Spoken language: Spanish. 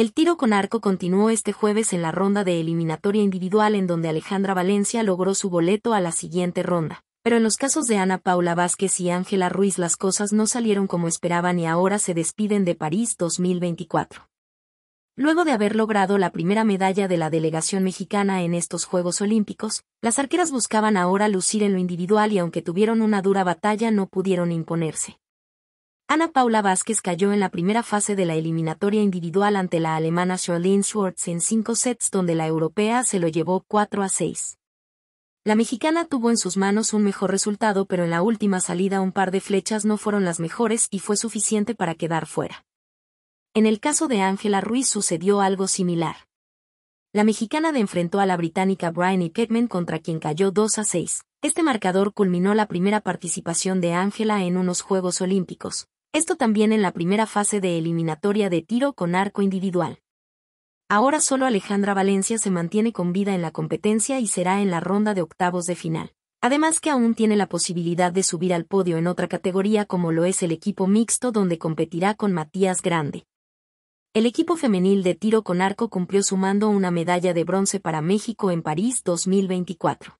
El tiro con arco continuó este jueves en la ronda de eliminatoria individual en donde Alejandra Valencia logró su boleto a la siguiente ronda. Pero en los casos de Ana Paula Vázquez y Ángela Ruiz las cosas no salieron como esperaban y ahora se despiden de París 2024. Luego de haber logrado la primera medalla de la delegación mexicana en estos Juegos Olímpicos, las arqueras buscaban ahora lucir en lo individual y aunque tuvieron una dura batalla no pudieron imponerse. Ana Paula Vázquez cayó en la primera fase de la eliminatoria individual ante la alemana Charlene Schwartz en cinco sets donde la europea se lo llevó 4 a 6. La mexicana tuvo en sus manos un mejor resultado pero en la última salida un par de flechas no fueron las mejores y fue suficiente para quedar fuera. En el caso de Ángela Ruiz sucedió algo similar. La mexicana de enfrentó a la británica Bryony Pittman contra quien cayó 2 a 6. Este marcador culminó la primera participación de Ángela en unos Juegos Olímpicos, esto también en la primera fase de eliminatoria de tiro con arco individual. Ahora solo Alejandra Valencia se mantiene con vida en la competencia y será en la ronda de octavos de final. Además que aún tiene la posibilidad de subir al podio en otra categoría como lo es el equipo mixto donde competirá con Matías Grande. El equipo femenil de tiro con arco cumplió sumando una medalla de bronce para México en París 2024.